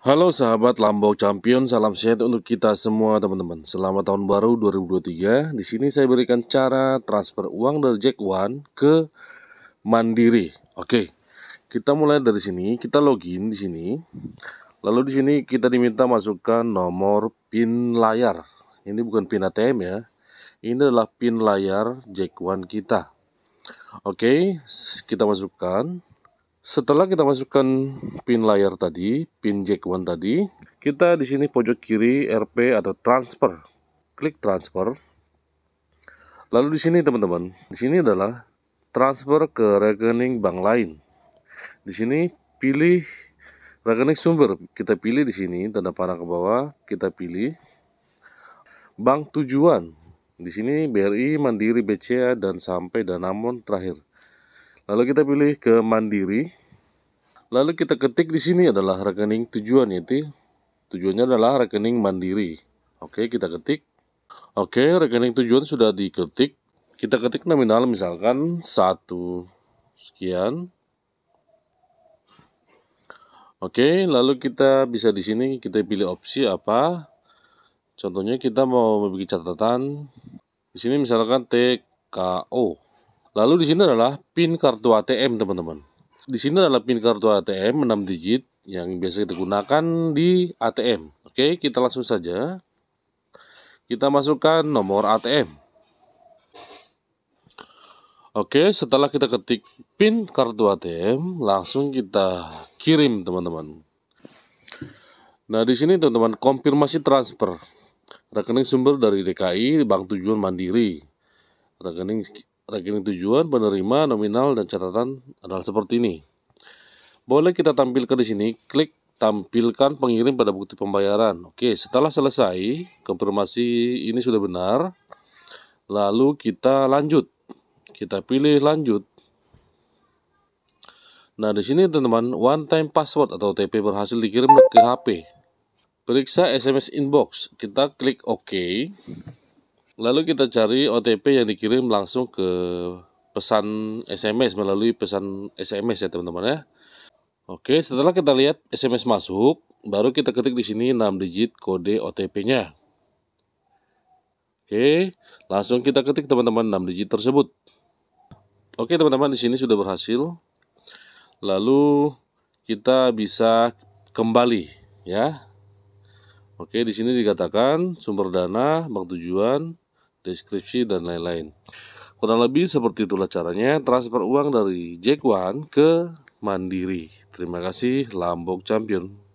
Halo sahabat Lambok Champion, salam sehat untuk kita semua teman-teman. Selamat tahun baru 2023. Di sini saya berikan cara transfer uang dari Jack One ke Mandiri. Oke. Kita mulai dari sini, kita login di sini. Lalu di sini kita diminta masukkan nomor PIN layar. Ini bukan PIN ATM ya. Ini adalah PIN layar Jack One kita. Oke, kita masukkan. Setelah kita masukkan pin layar tadi, pin jack one tadi, kita di sini pojok kiri RP atau transfer. Klik transfer. Lalu di sini teman-teman, di sini adalah transfer ke rekening bank lain. Di sini pilih rekening sumber. Kita pilih di sini tanda panah ke bawah, kita pilih bank tujuan. Di sini BRI, Mandiri, BCA dan sampai dan namun terakhir. Lalu kita pilih ke Mandiri. Lalu kita ketik di sini adalah rekening tujuan yaitu tujuannya adalah rekening Mandiri. Oke, kita ketik. Oke, rekening tujuan sudah diketik. Kita ketik nominal misalkan satu sekian. Oke, lalu kita bisa di sini kita pilih opsi apa. Contohnya kita mau memiliki catatan. Di sini misalkan TKO. Lalu di sini adalah PIN kartu ATM, teman-teman. Di sini adalah PIN kartu ATM 6 digit yang biasa kita gunakan di ATM. Oke, kita langsung saja. Kita masukkan nomor ATM. Oke, setelah kita ketik PIN kartu ATM, langsung kita kirim, teman-teman. Nah, di sini teman-teman konfirmasi transfer rekening sumber dari DKI Bank Tujuan Mandiri. Rekening rekening tujuan, penerima, nominal, dan catatan adalah seperti ini. Boleh kita tampilkan di sini, klik tampilkan pengirim pada bukti pembayaran. Oke, setelah selesai, konfirmasi ini sudah benar. Lalu kita lanjut. Kita pilih lanjut. Nah, di sini teman-teman, one time password atau TP berhasil dikirim ke HP. Periksa SMS inbox. Kita klik OK. Lalu kita cari OTP yang dikirim langsung ke pesan SMS melalui pesan SMS ya teman-teman ya. Oke, setelah kita lihat SMS masuk, baru kita ketik di sini 6 digit kode OTP-nya. Oke, langsung kita ketik teman-teman 6 digit tersebut. Oke, teman-teman di sini sudah berhasil. Lalu kita bisa kembali ya. Oke, di sini dikatakan sumber dana, bank tujuan, deskripsi, dan lain-lain. Kurang lebih seperti itulah caranya transfer uang dari Jack One ke Mandiri. Terima kasih, Lambok Champion.